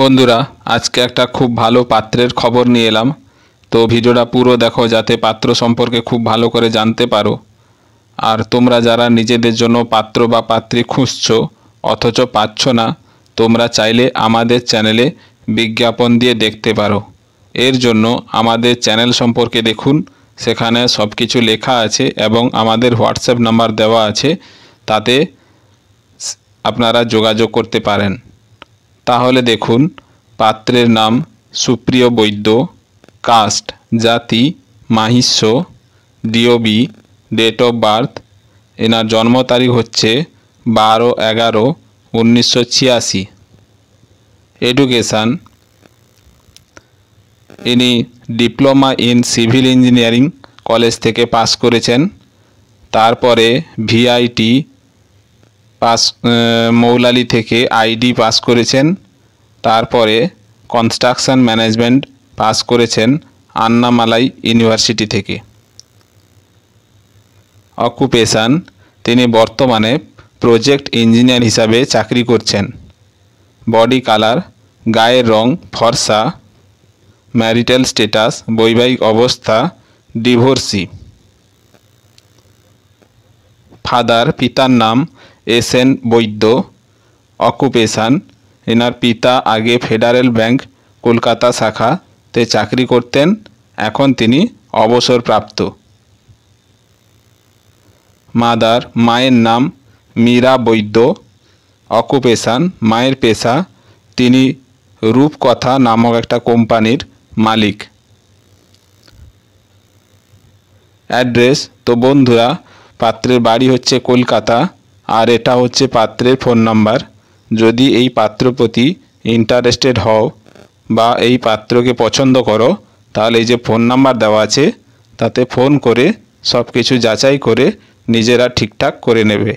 বন্ধুরা আজকে একটা খুব ভালো পাত্রের খবর নিয়ে এলাম তো ভিডিওটা পুরো দেখো যাতে পাত্র সম্পর্কে খুব ভালো করে জানতে পারো আর তোমরা যারা নিজেদের জন্য পাত্র বা পাত্রী খুঁজছো অথচ পাচ্ছ না তোমরা চাইলে আমাদের চ্যানেলে বিজ্ঞাপন দিয়ে দেখতে পারো এর জন্য আমাদের চ্যানেল সম্পর্কে দেখুন সেখানে সব কিছু লেখা আছে এবং আমাদের হোয়াটসঅ্যাপ নাম্বার দেওয়া আছে তাতে আপনারা যোগাযোগ করতে পারেন তাহলে দেখুন পাত্রের নাম সুপ্রিয় বৈদ্য কাস্ট জাতি Mahishya DOB date of birth এনার জন্ম তারিখ হচ্ছে বারো এগারো উনিশশো ছিয়াশি এডুকেশান ইনি diploma in civil engineering college থেকে পাস করেছেন তারপরে ভিআইটি পাস মৌলালি থেকে আইডি পাস করেছেন তারপরে কনস্ট্রাকশন ম্যানেজমেন্ট পাস করেছেন আন্নামালাই ইউনিভার্সিটি থেকে অকুপেশান তিনি বর্তমানে প্রজেক্ট ইঞ্জিনিয়ার হিসাবে চাকরি করছেন বডি কালার গায়ের রং ফর্সা ম্যারিটাল স্ট্যাটাস বৈবাহিক অবস্থা ডিভোর্সি ফাদার পিতার নাম এস এন বৈদ্য অকুপেশান এনার পিতা আগে ফেডারেল ব্যাংক কলকাতা শাখাতে চাকরি করতেন এখন তিনি অবসরপ্রাপ্ত মাদার মায়ের নাম মীরা বৈদ্য অকুপেশান মায়ের পেশা তিনি রূপকথা নামক একটা কোম্পানির মালিক অ্যাড্রেস তো বন্ধুরা পাত্রের বাড়ি হচ্ছে কলকাতা আর এটা হচ্ছে পাত্রের ফোন নাম্বার যদি এই পাত্র প্রতি ইন্টারেস্টেড হও বা এই পাত্রকে পছন্দ করো তাহলে এই যে ফোন নাম্বার দেওয়া আছে তাতে ফোন করে সব কিছু যাচাই করে নিজেরা ঠিকঠাক করে নেবে